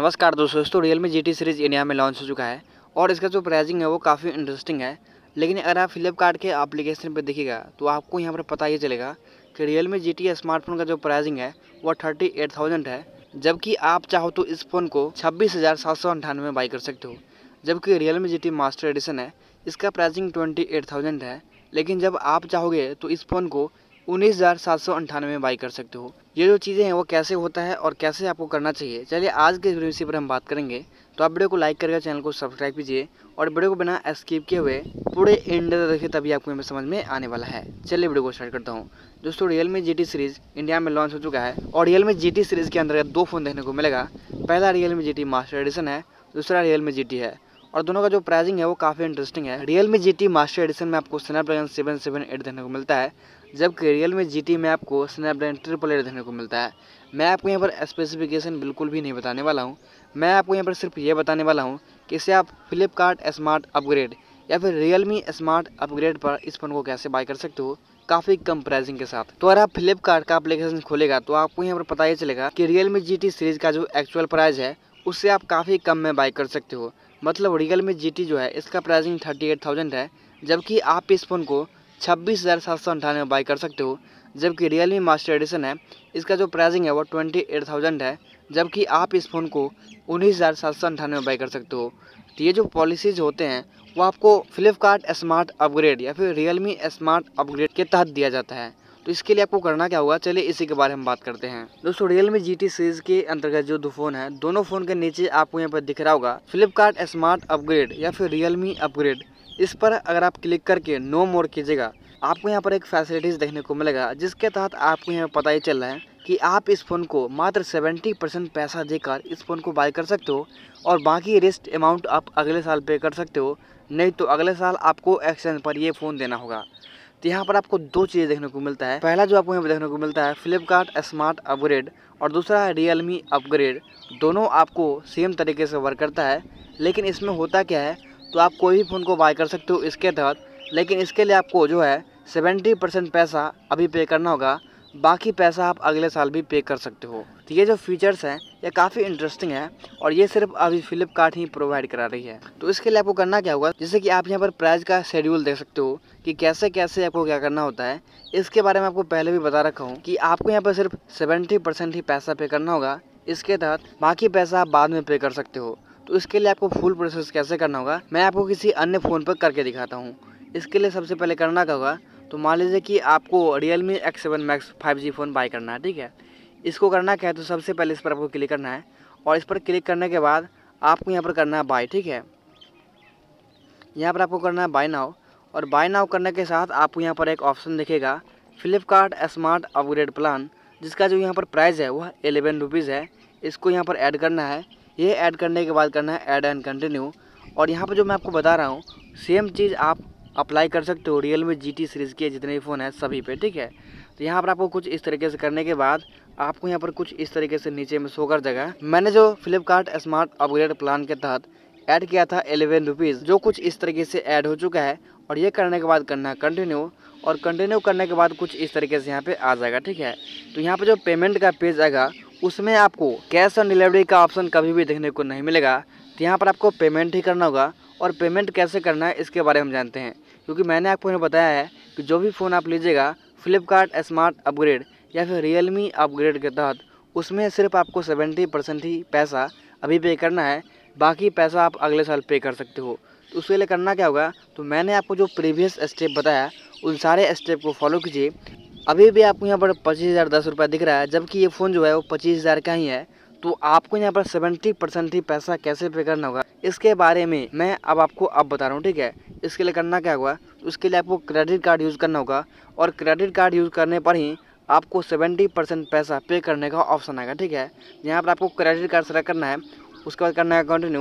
नमस्कार दोस्तों दोस्तों Realme G T series India में लॉन्च हो चुका है और इसका जो प्राइजिंग है वो काफ़ी इंटरेस्टिंग है लेकिन अगर आप फ्लिपकार्ट के एप्लीकेशन पर देखिएगा तो आपको यहाँ पर पता ही चलेगा कि Realme G T smartphone का जो प्राइजिंग है वो थर्टी एट थाउजेंड है जबकि आप चाहो तो इस फ़ोन को छब्बीस हज़ार सात सौ अंठानवे में बाई कर सकते हो जबकि Realme G T master edition है इसका प्राइसिंग ट्वेंटी एट थाउजेंड है लेकिन जब आप चाहोगे तो इस फ़ोन को उन्नीस हज़ार सात सौ अंठानवे में बाई कर सकते हो ये जो चीज़ें हैं वो कैसे होता है और कैसे आपको करना चाहिए चलिए आज के वीडियो इसी पर हम बात करेंगे तो आप वीडियो को लाइक करके चैनल को सब्सक्राइब कीजिए और वीडियो को बिना स्किप किए हुए पूरे एंड देखिए तभी आपको समझ में आने वाला है चलिए वीडियो को स्टार्ट करता हूँ दोस्तों Realme G series India में लॉन्च हो चुका है और रियल मी जी सीरीज़ के अंतर्गत दो फ़ोन देखने को मिलेगा पहला Realme G master edition है दूसरा रियल मी जी है और दोनों का जो प्राइसिंग है वो काफ़ी इंटरेस्टिंग है Realme G master edition में आपको स्नैपड्रैगन सेवन सेवन एट देखने को मिलता है जबकि रियल में जी में आपको स्नैपड्रैगन ट्रिपल एट देखने को मिलता है मैं आपको यहाँ पर स्पेसिफिकेशन बिल्कुल भी नहीं बताने वाला हूँ मैं आपको यहाँ पर सिर्फ ये बताने वाला हूँ कि इसे आप फ्लिपकार्ट स्मार्ट अपग्रेड या फिर रियलमी स्मार्ट अपग्रेड पर इस फ़ोन को कैसे बाय कर सकते हो काफ़ी कम प्राइसिंग के साथ तो अगर आप फ्लिपकार्ट का अप्लीकेशन खोलेगा तो आपको यहाँ पर पता ही चलेगा कि रियलमी जी सीरीज़ का जो एक्चुअल प्राइस है उससे आप काफ़ी कम में बाय कर सकते हो मतलब रियल मी जी जो है इसका प्राइसिंग थर्टी एट थाउजेंड है जबकि आप इस फ़ोन को छब्बीस हज़ार सात सौ अंठानवे बाई कर सकते हो जबकि रियल मी मास्टर एडिशन है इसका जो प्राइसिंग है वो ट्वेंटी एट थाउजेंड है जबकि आप इस फ़ोन को उन्नीस हज़ार सात सौ अंठानवे बाई कर सकते हो तो ये जो पॉलिसीज़ होते हैं वो आपको फ्लिपकार्ट स्मार्ट अपग्रेड या फिर रियल मी स्मार्ट अपग्रेड के तहत दिया जाता है तो इसके लिए आपको करना क्या होगा चलिए इसी के बारे में बात करते हैं दोस्तों Realme G T series के अंतर्गत जो दो फोन है दोनों फोन के नीचे आपको यहाँ पर दिख रहा होगा फ्लिपकार्ट स्मार्ट अपग्रेड या फिर रियल मी अपग्रेड इस पर अगर आप क्लिक करके नो मोर कीजिएगा आपको यहाँ पर एक फैसिलिटीज़ देखने को मिलेगा जिसके तहत आपको यहाँ पता ही चल रहा है कि आप इस फ़ोन को मात्र 70 परसेंट पैसा देकर इस फ़ोन को बाय कर सकते हो और बाकी रेस्ट अमाउंट आप अगले साल पे कर सकते हो नहीं तो अगले साल आपको एक्सचेंज पर ये फ़ोन देना होगा तो यहाँ पर आपको दो चीज़ें देखने को मिलता है पहला जो आपको यहाँ पर देखने को मिलता है फ्लिपकार्ट स्मार्ट अपग्रेड और दूसरा है रियलमी अपग्रेड दोनों आपको सेम तरीके से वर्क करता है लेकिन इसमें होता क्या है तो आप कोई भी फ़ोन को बाय कर सकते हो इसके तहत लेकिन इसके लिए आपको जो है सेवेंटी परसेंट पैसा अभी पे करना होगा बाकी पैसा आप अगले साल भी पे कर सकते हो तो ये जो फीचर्स हैं ये काफ़ी इंटरेस्टिंग है और ये सिर्फ अभी फ्लिपकार्ट ही प्रोवाइड करा रही है तो इसके लिए आपको करना क्या होगा जैसे कि आप यहाँ पर प्राइस का शेड्यूल देख सकते हो कि कैसे कैसे आपको क्या करना होता है इसके बारे में आपको पहले भी बता रखा हूँ कि आपको यहाँ पर सिर्फ सेवेंटी परसेंट ही पैसा पे करना होगा इसके तहत बाकी पैसा आप बाद में पे कर सकते हो तो इसके लिए आपको फुल प्रोसेस कैसे करना होगा मैं आपको किसी अन्य फ़ोन पर करके दिखाता हूँ इसके लिए सबसे पहले करना क्या होगा तो मान लीजिए कि आपको Realme X seven max five G phone buy करना है ठीक है इसको करना क्या है तो सबसे पहले इस पर आपको क्लिक करना है और इस पर क्लिक करने के बाद आपको यहाँ पर करना है बाई ठीक है यहाँ पर आपको करना है बाई नाव और बाई नाव करने के साथ आपको यहाँ पर एक ऑप्शन दिखेगा फ्लिपकार्ट स्मार्ट अपग्रेड प्लान जिसका जो यहाँ पर प्राइस है वह एलेवन रुपीज़ है इसको यहाँ पर ऐड करना है ये ऐड करने के बाद करना है ऐड एंड कंटिन्यू और यहाँ पर जो मैं आपको बता रहा हूँ सेम चीज़ आप अप्लाई कर सकते हो रियल में जी टी सीरीज़ के जितने भी फ़ोन हैं सभी पे ठीक है तो यहाँ पर आपको कुछ इस तरीके से करने के बाद आपको यहाँ पर कुछ इस तरीके से नीचे में शो कर देगा मैंने जो फ्लिपकार्ट स्मार्ट अपग्रेड प्लान के तहत ऐड किया था एलेवन रुपीज़ जो कुछ इस तरीके से ऐड हो चुका है और ये करने के बाद करना है कंटिन्यू और कंटिन्यू करने के बाद कुछ इस तरीके से यहाँ पर आ जाएगा ठीक है तो यहाँ पर जो पेमेंट का पेज आएगा उसमें आपको कैश ऑन डिलीवरी का ऑप्शन कभी भी देखने को नहीं मिलेगा तो यहाँ पर आपको पेमेंट ही करना होगा और पेमेंट कैसे करना है इसके बारे में हम जानते हैं क्योंकि मैंने आपको इन्हें बताया है कि जो भी फ़ोन आप लीजिएगा फ्लिपकार्ट स्मार्ट अपग्रेड या फिर रियलमी अपग्रेड के तहत उसमें सिर्फ आपको सेवेंटी परसेंट ही पैसा अभी पे करना है बाकी पैसा आप अगले साल पे कर सकते हो तो उसके लिए करना क्या होगा तो मैंने आपको जो प्रीवियस स्टेप बताया उन सारे स्टेप को फॉलो कीजिए अभी भी आपको यहाँ पर पच्चीस हज़ार दस रुपये दिख रहा है जबकि ये फ़ोन जो है वो पच्चीस हज़ार का ही है तो आपको यहाँ पर सेवेंटी परसेंट ही पैसा कैसे पे करना होगा इसके बारे में मैं अब आपको अब बता रहा हूँ ठीक है इसके लिए करना क्या होगा उसके लिए आपको क्रेडिट कार्ड यूज़ करना होगा और क्रेडिट कार्ड यूज़ करने पर ही आपको सेवेंटी परसेंट पैसा पे करने का ऑप्शन आएगा ठीक है यहाँ पर आपको क्रेडिट कार्ड सेलेक्ट करना है उसके बाद करना है कंटिन्यू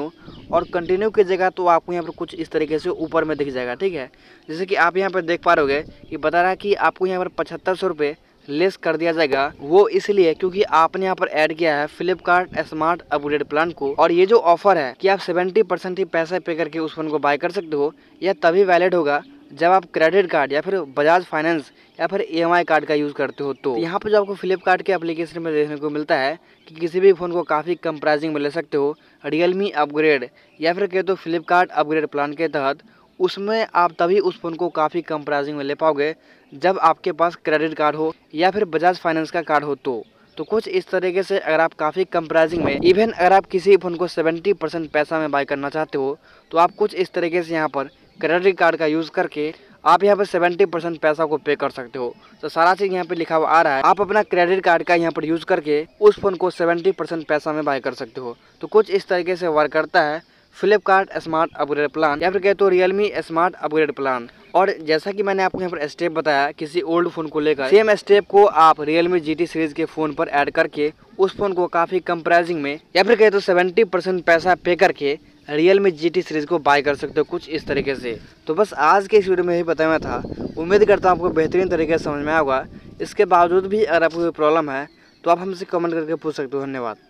और कंटिन्यू की जगह तो आपको यहाँ पर कुछ इस तरीके से ऊपर में दिख जाएगा ठीक है जैसे कि आप यहाँ पर देख पा रहे कि बता रहा है कि आपको यहाँ पर पचहत्तर सौ रुपये लेस कर दिया जाएगा वो इसलिए क्योंकि आपने यहाँ पर ऐड किया है फ्लिपकार्ट स्मार्ट अपग्रेड प्लान को और ये जो ऑफर है कि आप 70 परसेंट ही पैसा पे करके उस फोन को बाय कर सकते हो यह तभी वैलिड होगा जब आप क्रेडिट कार्ड या फिर बजाज फाइनेंस या फिर ई e कार्ड का यूज़ करते हो तो यहाँ पर जो आपको फ्लिपकार्ट के एप्लीकेशन में देखने को मिलता है कि किसी भी फ़ोन को काफ़ी कम प्राइसिंग में ले सकते हो रियलमी अपग्रेड या फिर हो तो फ्लिपकार्ट अपग्रेड प्लान के तहत उसमें आप तभी उस फ़ोन को काफ़ी कम प्राइसिंग में ले पाओगे जब आपके पास क्रेडिट कार्ड हो या फिर बजाज फाइनेंस का कार्ड हो तो तो कुछ इस तरीके से अगर आप काफ़ी कम प्राइसिंग में इवन अगर आप किसी फ़ोन को 70 परसेंट पैसा में बाय करना चाहते हो तो आप कुछ इस तरीके से यहाँ पर क्रेडिट कार्ड का यूज़ करके आप यहाँ पर सेवेंटी परसेंट पैसा को पे कर सकते हो तो सारा चीज़ यहाँ पे लिखा हुआ आ रहा है आप अपना क्रेडिट कार्ड का यहाँ पर यूज़ करके उस फ़ोन को सेवेंटी परसेंट पैसा में बाय कर सकते हो तो कुछ इस तरीके से वर्क करता है फ्लिपकार्ट स्मार्ट अपग्रेड प्लान या फिर कहते हो रियलमी स्मार्ट अपग्रेड प्लान और जैसा कि मैंने आपको यहाँ पर स्टेप बताया किसी ओल्ड फ़ोन को लेकर सेम स्टेप को आप रियलमी जी सीरीज़ के फ़ोन पर ऐड करके उस फ़ोन को काफ़ी कम प्राइसिंग में या फिर कहते हो सेवेंटी परसेंट पैसा पे करके रियल मी जी सीरीज़ को बाय कर सकते हो कुछ इस तरीके से तो बस आज के इस वीडियो में यही बताया था उम्मीद करता हूँ आपको बेहतरीन तरीके से समझ में आया होगा इसके बावजूद भी अगर आपको कोई प्रॉब्लम है तो आप हमसे कमेंट करके पूछ सकते हो धन्यवाद